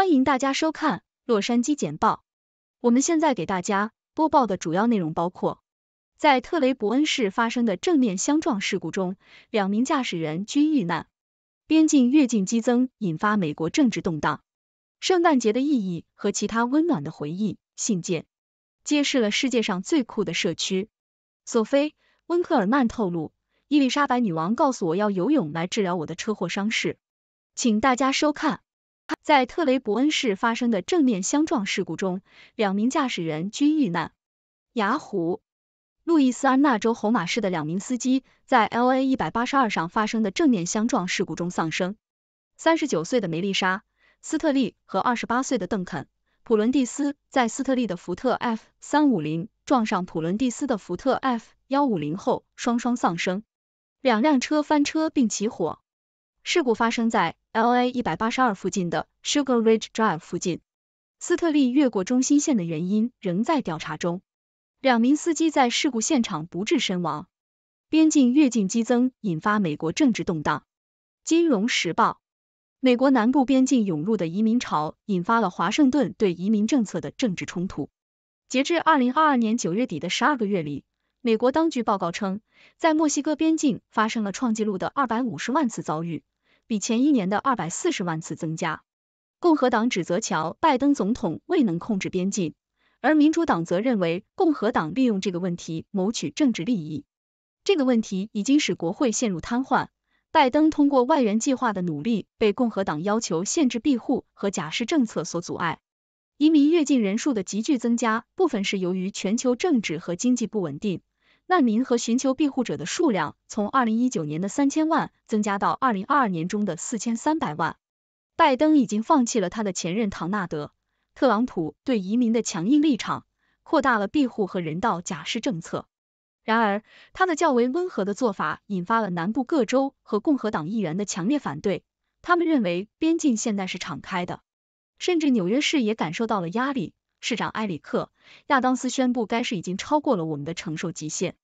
欢迎大家收看《洛杉矶简报》。我们现在给大家播报的主要内容包括：在特雷伯恩市发生的正面相撞事故中，两名驾驶人均遇难；边境越境激增，引发美国政治动荡；圣诞节的意义和其他温暖的回忆信件；揭示了世界上最酷的社区。索菲·温克尔曼透露，伊丽莎白女王告诉我要游泳来治疗我的车祸伤势。请大家收看。在特雷伯恩市发生的正面相撞事故中，两名驾驶人均遇难。雅虎，路易斯安那州侯马市的两名司机在 LA 一百八十二上发生的正面相撞事故中丧生。三十九岁的梅丽莎·斯特利和二十八岁的邓肯·普伦蒂斯在斯特利的福特 F 三五零撞上普伦蒂斯的福特 F 幺五零后双双丧生，两辆车翻车并起火。事故发生在。LA 一百八十二附近的 Sugar Ridge Drive 附近，斯特利越过中心线的原因仍在调查中。两名司机在事故现场不治身亡。边境越境激增引发美国政治动荡。金融时报，美国南部边境涌入的移民潮引发了华盛顿对移民政策的政治冲突。截至二零二二年九月底的十二个月里，美国当局报告称，在墨西哥边境发生了创纪录的二百五十万次遭遇。比前一年的二百四十万次增加。共和党指责乔·拜登总统未能控制边境，而民主党则认为共和党利用这个问题谋取政治利益。这个问题已经使国会陷入瘫痪。拜登通过外援计划的努力被共和党要求限制庇护和假释政策所阻碍。移民越境人数的急剧增加，部分是由于全球政治和经济不稳定。难民和寻求庇护者的数量从二零一九年的三千万增加到二零二二年中的四千三百万。拜登已经放弃了他的前任唐纳德·特朗普对移民的强硬立场，扩大了庇护和人道假释政策。然而，他的较为温和的做法引发了南部各州和共和党议员的强烈反对，他们认为边境现在是敞开的。甚至纽约市也感受到了压力，市长埃里克·亚当斯宣布该市已经超过了我们的承受极限。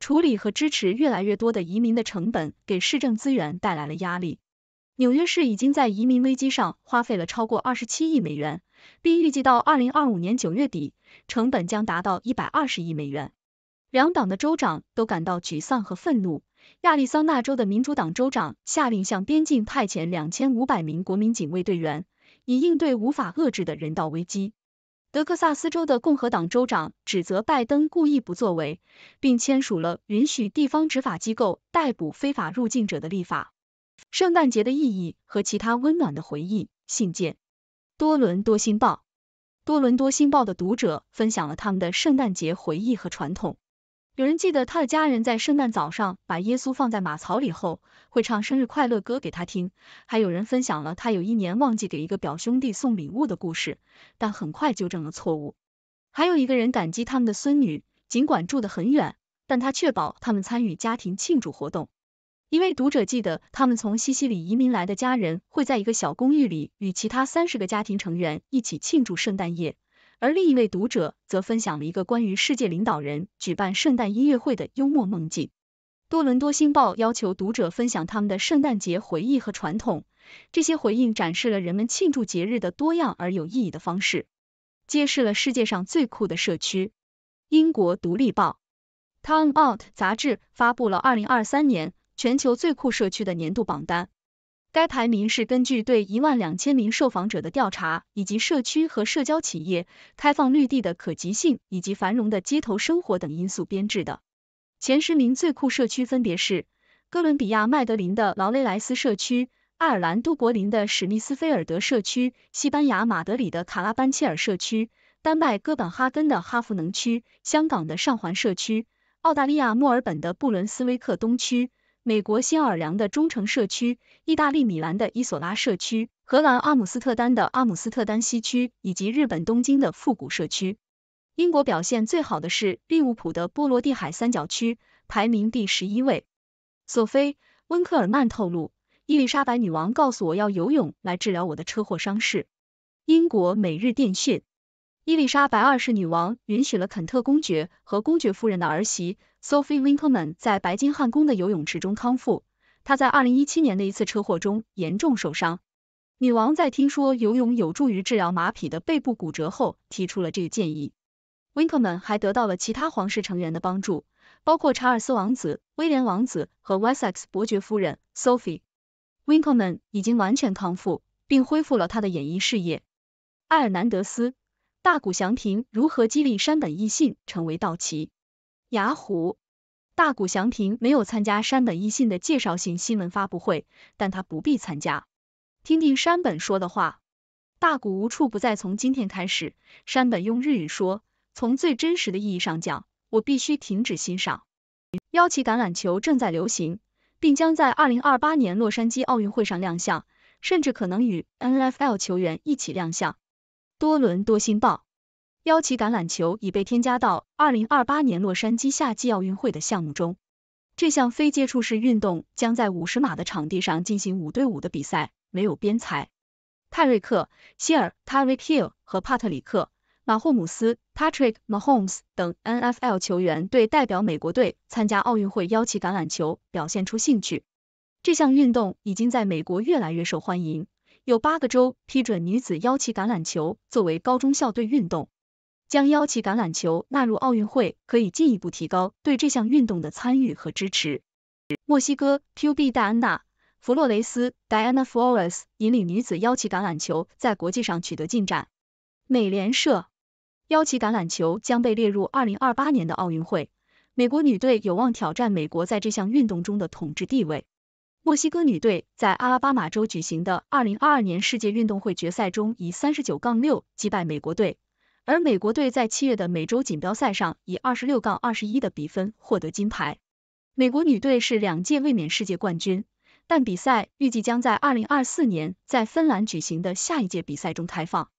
处理和支持越来越多的移民的成本给市政资源带来了压力。纽约市已经在移民危机上花费了超过二十七亿美元，并预计到二零二五年九月底，成本将达到一百二十亿美元。两党的州长都感到沮丧和愤怒。亚利桑那州的民主党州长下令向边境派遣两千五百名国民警卫队员，以应对无法遏制的人道危机。德克萨斯州的共和党州长指责拜登故意不作为，并签署了允许地方执法机构逮捕非法入境者的立法。圣诞节的意义和其他温暖的回忆信件。多伦多新报。多伦多新报的读者分享了他们的圣诞节回忆和传统。有人记得他的家人在圣诞早上把耶稣放在马槽里后，会唱生日快乐歌给他听。还有人分享了他有一年忘记给一个表兄弟送礼物的故事，但很快纠正了错误。还有一个人感激他们的孙女，尽管住得很远，但他确保他们参与家庭庆祝活动。一位读者记得他们从西西里移民来的家人会在一个小公寓里与其他三十个家庭成员一起庆祝圣诞夜。而另一位读者则分享了一个关于世界领导人举办圣诞音乐会的幽默梦境。多伦多星报要求读者分享他们的圣诞节回忆和传统，这些回应展示了人们庆祝节日的多样而有意义的方式，揭示了世界上最酷的社区。英国独立报《Tom Out》杂志发布了二零二三年全球最酷社区的年度榜单。该排名是根据对一万两千名受访者的调查，以及社区和社交企业开放绿地的可及性，以及繁荣的街头生活等因素编制的。前十名最酷社区分别是：哥伦比亚麦德林的劳雷莱斯社区，爱尔兰都柏林的史密斯菲尔德社区，西班牙马德里的卡拉班切尔社区，丹麦哥本哈根的哈弗能区，香港的上环社区，澳大利亚墨尔本的布伦斯威克东区。美国新奥尔良的忠城社区、意大利米兰的伊索拉社区、荷兰阿姆斯特丹的阿姆斯特丹西区以及日本东京的复古社区。英国表现最好的是利物浦的波罗的海三角区，排名第十一位。索菲·温克尔曼透露，伊丽莎白女王告诉我要游泳来治疗我的车祸伤势。英国每日电讯，伊丽莎白二世女王允许了肯特公爵和公爵夫人的儿媳。Sophie Winkleman 在白金汉宫的游泳池中康复。她在2017年的一次车祸中严重受伤。女王在听说游泳有助于治疗马匹的背部骨折后，提出了这个建议。Winkleman 还得到了其他皇室成员的帮助，包括查尔斯王子、威廉王子和 Wessex 伯爵夫人 Sophie。Winkleman 已经完全康复，并恢复了他的演艺事业。埃尔南德斯、大谷祥平如何激励山本一信成为道奇？雅虎，大谷翔平没有参加山本一信的介绍性新闻发布会，但他不必参加。听听山本说的话，大谷无处不在。从今天开始，山本用日语说，从最真实的意义上讲，我必须停止欣赏。腰旗橄榄球正在流行，并将在二零二八年洛杉矶奥运会上亮相，甚至可能与 NFL 球员一起亮相。多伦多新报。腰旗橄榄球已被添加到二零二八年洛杉矶夏季奥运会的项目中。这项非接触式运动将在五十码的场地上进行五对五的比赛，没有边裁。泰瑞克·希尔 t y r i k Hill） 和帕特里克·马霍姆斯 （Patrick Mahomes） 等 NFL 球员对代表美国队参加奥运会腰旗橄榄球表现出兴趣。这项运动已经在美国越来越受欢迎，有八个州批准女子腰旗橄榄球作为高中校队运动。将腰旗橄榄球纳入奥运会，可以进一步提高对这项运动的参与和支持。墨西哥 QB 戴安娜·弗洛雷斯 （Diana Flores） 引领女子腰旗橄榄球在国际上取得进展。美联社，腰旗橄榄球将被列入二零二八年的奥运会，美国女队有望挑战美国在这项运动中的统治地位。墨西哥女队在阿拉巴马州举行的二零二二年世界运动会决赛中以三十九杠六击败美国队。而美国队在七月的美洲锦标赛上以二十六杠二十一的比分获得金牌。美国女队是两届卫冕世界冠军，但比赛预计将在二零二四年在芬兰举行的下一届比赛中开放。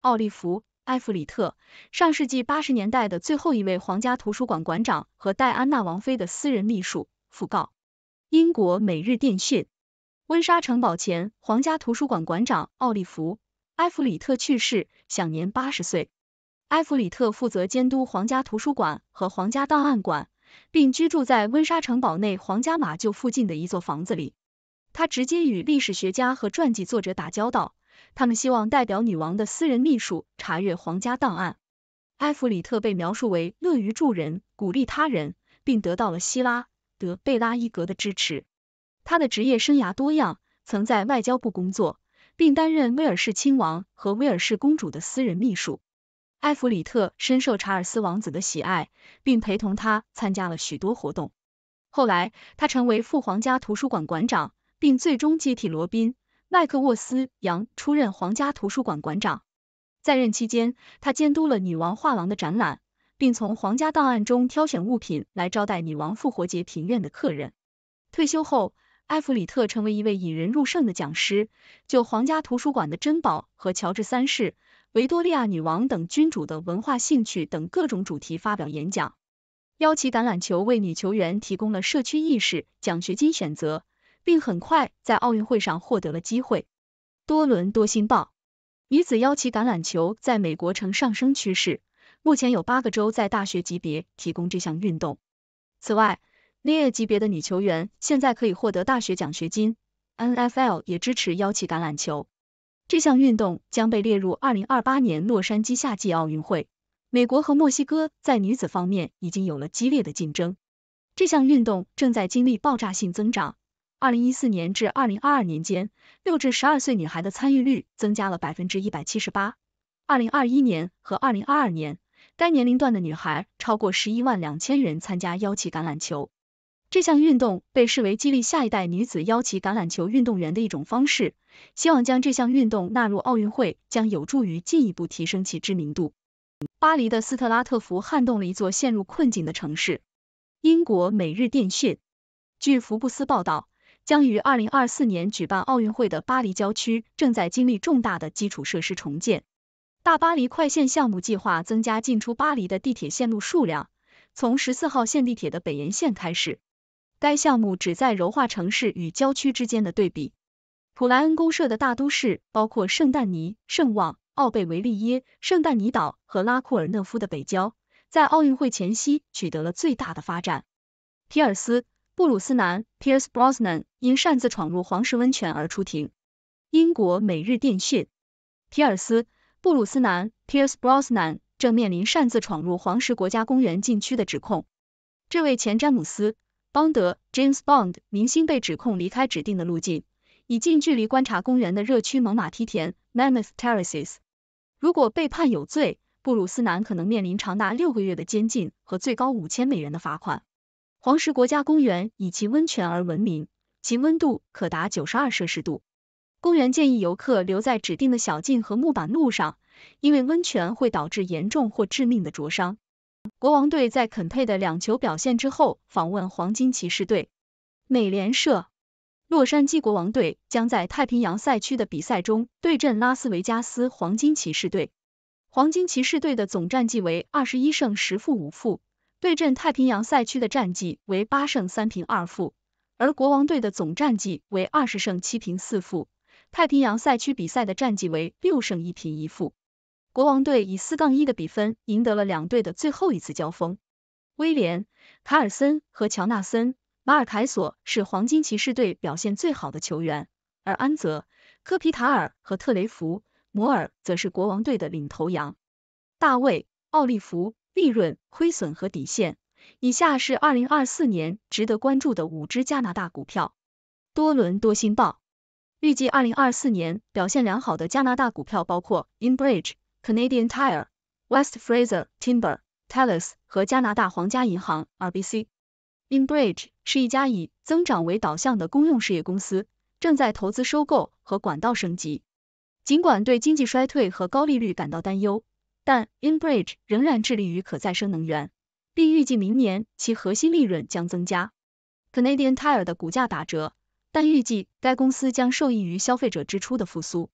奥利弗·埃弗里特，上世纪八十年代的最后一位皇家图书馆馆长和戴安娜王妃的私人秘书讣告。英国每日电讯。温莎城堡前皇家图书馆馆长奥利弗·埃弗里特去世，享年八十岁。埃弗里特负责监督皇家图书馆和皇家档案馆，并居住在温莎城堡内皇家马厩附近的一座房子里。他直接与历史学家和传记作者打交道，他们希望代表女王的私人秘书查阅皇家档案。埃弗里特被描述为乐于助人、鼓励他人，并得到了希拉德·贝拉伊格的支持。他的职业生涯多样，曾在外交部工作，并担任威尔士亲王和威尔士公主的私人秘书。埃弗里特深受查尔斯王子的喜爱，并陪同他参加了许多活动。后来，他成为副皇家图书馆馆长，并最终接替罗宾·麦克沃斯·杨出任皇家图书馆馆长。在任期间，他监督了女王画廊的展览，并从皇家档案中挑选物品来招待女王复活节庭院的客人。退休后，埃弗里特成为一位引人入胜的讲师，就皇家图书馆的珍宝和乔治三世。维多利亚女王等君主的文化兴趣等各种主题发表演讲。邀旗橄榄球为女球员提供了社区意识、奖学金选择，并很快在奥运会上获得了机会。多伦多新报：女子邀旗橄榄球在美国呈上升趋势，目前有八个州在大学级别提供这项运动。此外 n c a 级别的女球员现在可以获得大学奖学金，NFL 也支持邀旗橄榄球。这项运动将被列入二零二八年洛杉矶夏季奥运会。美国和墨西哥在女子方面已经有了激烈的竞争。这项运动正在经历爆炸性增长。二零一四年至二零二二年间，六至十二岁女孩的参与率增加了百分之一百七十八。二零二一年和二零二二年，该年龄段的女孩超过十一万两千人参加腰旗橄榄球。这项运动被视为激励下一代女子腰旗橄榄球运动员的一种方式，希望将这项运动纳入奥运会将有助于进一步提升其知名度。巴黎的斯特拉特福撼动了一座陷入困境的城市。英国每日电讯，据福布斯报道，将于二零二四年举办奥运会的巴黎郊区正在经历重大的基础设施重建。大巴黎快线项目计划增加进出巴黎的地铁线路数量，从十四号线地铁的北延线开始。该项目旨在柔化城市与郊区之间的对比。普莱恩公社的大都市包括圣但尼、圣旺、奥贝维利耶、圣但尼岛和拉库尔讷夫的北郊，在奥运会前夕取得了最大的发展。皮尔斯·布鲁斯南 （Pierce Brosnan） 因擅自闯入黄石温泉而出庭。英国每日电讯。皮尔斯·布鲁斯南 （Pierce Brosnan） 正面临擅自闯入黄石国家公园禁区的指控。这位前詹姆斯。邦德 James Bond 明星被指控离开指定的路径，以近距离观察公园的热区猛犸梯田 Mammoth Terraces。如果被判有罪，布鲁斯南可能面临长达六个月的监禁和最高五千美元的罚款。黄石国家公园以其温泉而闻名，其温度可达九十二摄氏度。公园建议游客留在指定的小径和木板路上，因为温泉会导致严重或致命的灼伤。国王队在肯佩的两球表现之后访问黄金骑士队。美联社。洛杉矶国王队将在太平洋赛区的比赛中对阵拉斯维加斯黄金骑士队。黄金骑士队的总战绩为二十一胜十负五负，对阵太平洋赛区的战绩为八胜三平二负，而国王队的总战绩为二十胜七平四负，太平洋赛区比赛的战绩为六胜一平一负。国王队以四杠一的比分赢得了两队的最后一次交锋。威廉·卡尔森和乔纳森·马尔凯索是黄金骑士队表现最好的球员，而安泽·科皮塔尔和特雷弗·摩尔则是国王队的领头羊。大卫·奥利弗利润亏损和底线。以下是二零二四年值得关注的五只加拿大股票。多伦多新报预计二零二四年表现良好的加拿大股票包括 Inbridge。Canadian Tire、West Fraser Timber、Telus 和加拿大皇家银行 （RBC）。Inbridge 是一家以增长为导向的公用事业公司，正在投资收购和管道升级。尽管对经济衰退和高利率感到担忧，但 Inbridge 仍然致力于可再生能源，并预计明年其核心利润将增加。Canadian Tire 的股价打折，但预计该公司将受益于消费者支出的复苏。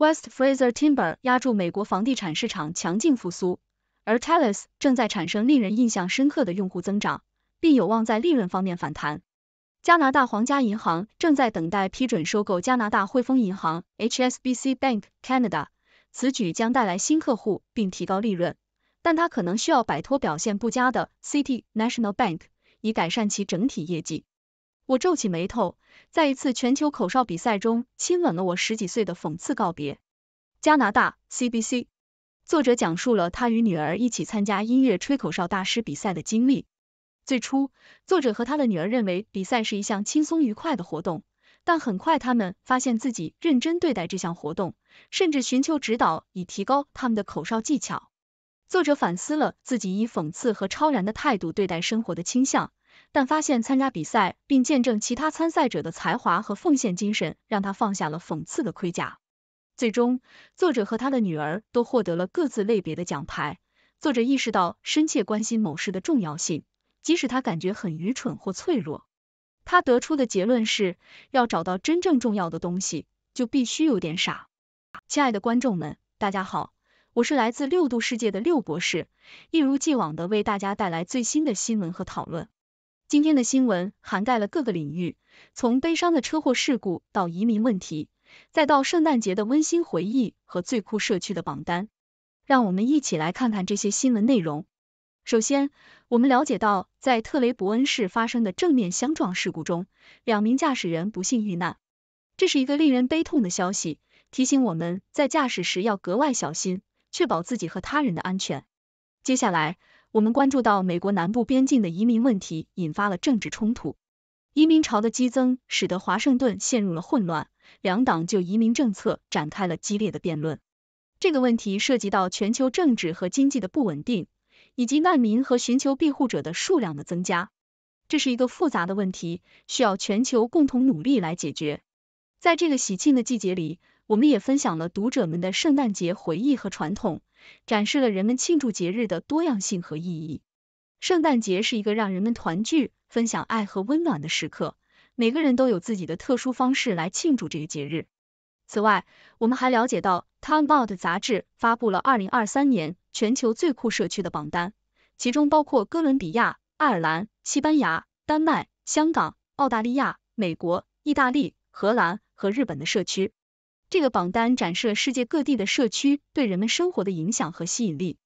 West Fraser Timber 压住美国房地产市场强劲复苏，而 t a l u s 正在产生令人印象深刻的用户增长，并有望在利润方面反弹。加拿大皇家银行正在等待批准收购加拿大汇丰银行 （HSBC Bank Canada），此举将带来新客户并提高利润，但它可能需要摆脱表现不佳的 City National Bank 以改善其整体业绩。我皱起眉头，在一次全球口哨比赛中亲吻了我十几岁的讽刺告别。加拿大 CBC 作者讲述了他与女儿一起参加音乐吹口哨大师比赛的经历。最初，作者和他的女儿认为比赛是一项轻松愉快的活动，但很快他们发现自己认真对待这项活动，甚至寻求指导以提高他们的口哨技巧。作者反思了自己以讽刺和超然的态度对待生活的倾向。但发现参加比赛并见证其他参赛者的才华和奉献精神，让他放下了讽刺的盔甲。最终，作者和他的女儿都获得了各自类别的奖牌。作者意识到深切关心某事的重要性，即使他感觉很愚蠢或脆弱。他得出的结论是要找到真正重要的东西，就必须有点傻。亲爱的观众们，大家好，我是来自六度世界的六博士，一如既往的为大家带来最新的新闻和讨论。今天的新闻涵盖了各个领域，从悲伤的车祸事故到移民问题，再到圣诞节的温馨回忆和最酷社区的榜单。让我们一起来看看这些新闻内容。首先，我们了解到在特雷伯恩市发生的正面相撞事故中，两名驾驶人不幸遇难。这是一个令人悲痛的消息，提醒我们在驾驶时要格外小心，确保自己和他人的安全。接下来，我们关注到美国南部边境的移民问题引发了政治冲突，移民潮的激增使得华盛顿陷入了混乱，两党就移民政策展开了激烈的辩论。这个问题涉及到全球政治和经济的不稳定，以及难民和寻求庇护者的数量的增加，这是一个复杂的问题，需要全球共同努力来解决。在这个喜庆的季节里，我们也分享了读者们的圣诞节回忆和传统。展示了人们庆祝节日的多样性和意义。圣诞节是一个让人们团聚、分享爱和温暖的时刻。每个人都有自己的特殊方式来庆祝这个节日。此外，我们还了解到 t i m e o u t 杂志发布了二零二三年全球最酷社区的榜单，其中包括哥伦比亚、爱尔兰、西班牙、丹麦、香港、澳大利亚、美国、意大利、荷兰和日本的社区。这个榜单展示了世界各地的社区对人们生活的影响和吸引力。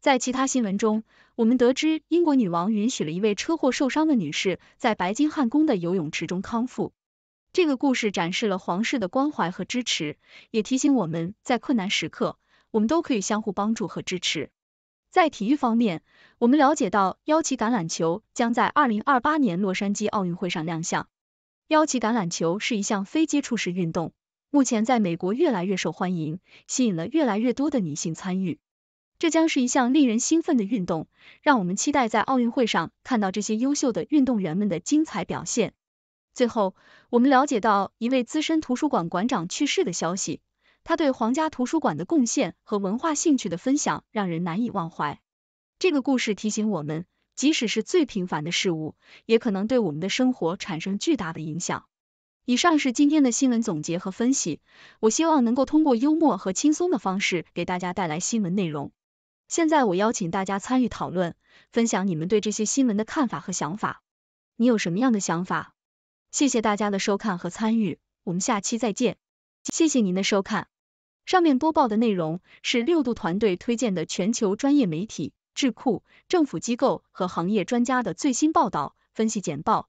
在其他新闻中，我们得知英国女王允许了一位车祸受伤的女士在白金汉宫的游泳池中康复。这个故事展示了皇室的关怀和支持，也提醒我们在困难时刻，我们都可以相互帮助和支持。在体育方面，我们了解到腰旗橄榄球将在二零二八年洛杉矶奥运会上亮相。腰旗橄榄球是一项非接触式运动。目前在美国越来越受欢迎，吸引了越来越多的女性参与。这将是一项令人兴奋的运动，让我们期待在奥运会上看到这些优秀的运动员们的精彩表现。最后，我们了解到一位资深图书馆馆长去世的消息，他对皇家图书馆的贡献和文化兴趣的分享让人难以忘怀。这个故事提醒我们，即使是最平凡的事物，也可能对我们的生活产生巨大的影响。以上是今天的新闻总结和分析，我希望能够通过幽默和轻松的方式给大家带来新闻内容。现在我邀请大家参与讨论，分享你们对这些新闻的看法和想法。你有什么样的想法？谢谢大家的收看和参与，我们下期再见。谢谢您的收看。上面播报的内容是六度团队推荐的全球专业媒体、智库、政府机构和行业专家的最新报道、分析简报。